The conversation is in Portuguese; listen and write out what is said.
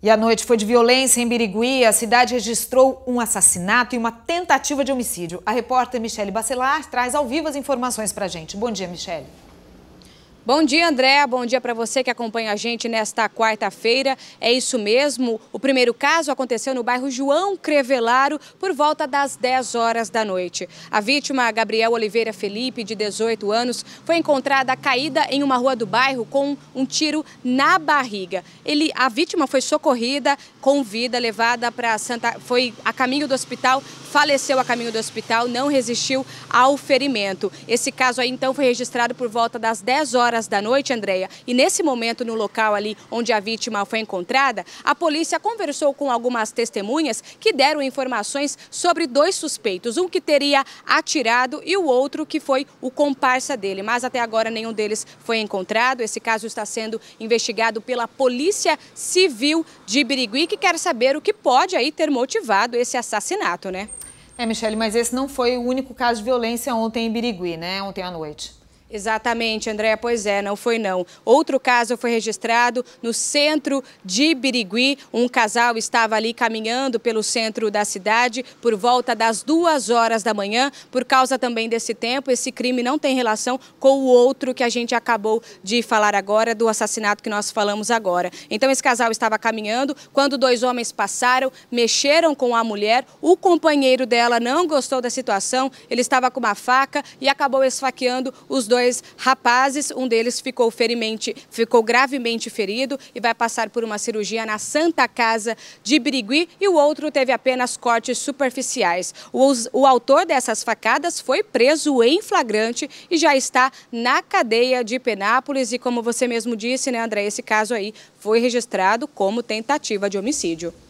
E a noite foi de violência em Birigui. A cidade registrou um assassinato e uma tentativa de homicídio. A repórter Michele Bacelar traz ao vivo as informações para a gente. Bom dia, Michele. Bom dia, André. Bom dia para você que acompanha a gente nesta quarta-feira. É isso mesmo. O primeiro caso aconteceu no bairro João Crevelaro por volta das 10 horas da noite. A vítima, Gabriel Oliveira Felipe, de 18 anos, foi encontrada caída em uma rua do bairro com um tiro na barriga. Ele, a vítima foi socorrida com vida, levada para Santa, foi a caminho do hospital faleceu a caminho do hospital, não resistiu ao ferimento. Esse caso aí, então, foi registrado por volta das 10 horas da noite, Andréia. E nesse momento, no local ali onde a vítima foi encontrada, a polícia conversou com algumas testemunhas que deram informações sobre dois suspeitos. Um que teria atirado e o outro que foi o comparsa dele. Mas até agora nenhum deles foi encontrado. Esse caso está sendo investigado pela Polícia Civil de Birigui, que quer saber o que pode aí ter motivado esse assassinato, né? É, Michele, mas esse não foi o único caso de violência ontem em Birigui, né? Ontem à noite. Exatamente, Andréa, pois é, não foi não. Outro caso foi registrado no centro de Birigui. Um casal estava ali caminhando pelo centro da cidade por volta das duas horas da manhã. Por causa também desse tempo, esse crime não tem relação com o outro que a gente acabou de falar agora, do assassinato que nós falamos agora. Então esse casal estava caminhando, quando dois homens passaram, mexeram com a mulher, o companheiro dela não gostou da situação, ele estava com uma faca e acabou esfaqueando os dois dois rapazes, um deles ficou, ferimente, ficou gravemente ferido e vai passar por uma cirurgia na Santa Casa de Birigui e o outro teve apenas cortes superficiais. O, o autor dessas facadas foi preso em flagrante e já está na cadeia de Penápolis e como você mesmo disse, né André, esse caso aí foi registrado como tentativa de homicídio.